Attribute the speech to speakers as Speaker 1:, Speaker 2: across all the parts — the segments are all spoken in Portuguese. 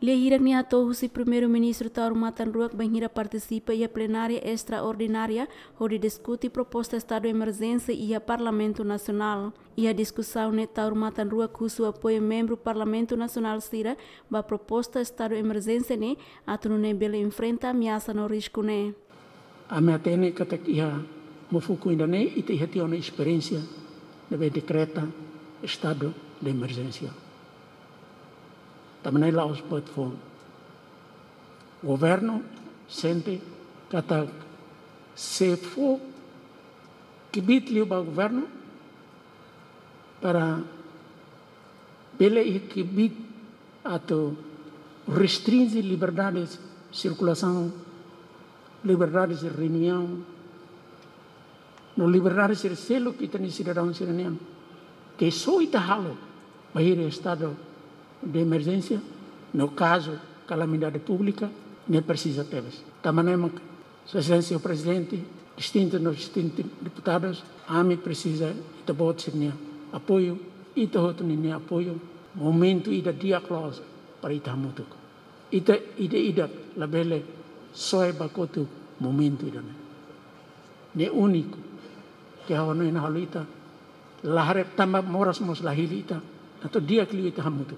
Speaker 1: Lehirak ni atohusi primeiro-ministro Tauro Matanruak participa ia plenária extraordinária onde discute proposta estado de emergência e a Parlamento Nacional. E a discussão ne Tauro Matanruak cujo apoio membro Parlamento Nacional Sira ba proposta estado de emergência ne atunu ne bela enfrenta ameaça no risco ne.
Speaker 2: A minha técnica tá que ia mofuku ainda ne e te ia ter experiência de decreta estado de emergência também lá os plataformas. O governo sente que Se for que bitlio para o governo, para ele que bit ato restringe liberdades de circulação, liberdades de reunião, no liberdade de ser selo que tem cidadão cidadão, que só itahalo para ir ao Estado de emergência, no caso, calamidade pública, nem precisa temas. Tamanemaca, Sua Excelência o Presidente, distintos nos distintos deputados, a mim precisa de boa apoio, e de outro apoio, momento e da dia close para ita E Ita ida ida só é bacoto momento ida né. Ne único que a no ina halita laharep tamba moras mos hilita, ita to dia que ita itamutu.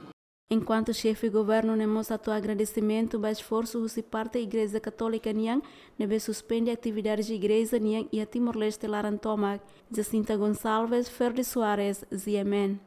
Speaker 1: Enquanto chefe do governo demonstra seu agradecimento para esforço que parte da Igreja Católica Nian, deve suspende atividades da Igreja Nian e a Timor-Leste de Jacinta Gonçalves, Ferdi Soares, Ziemen.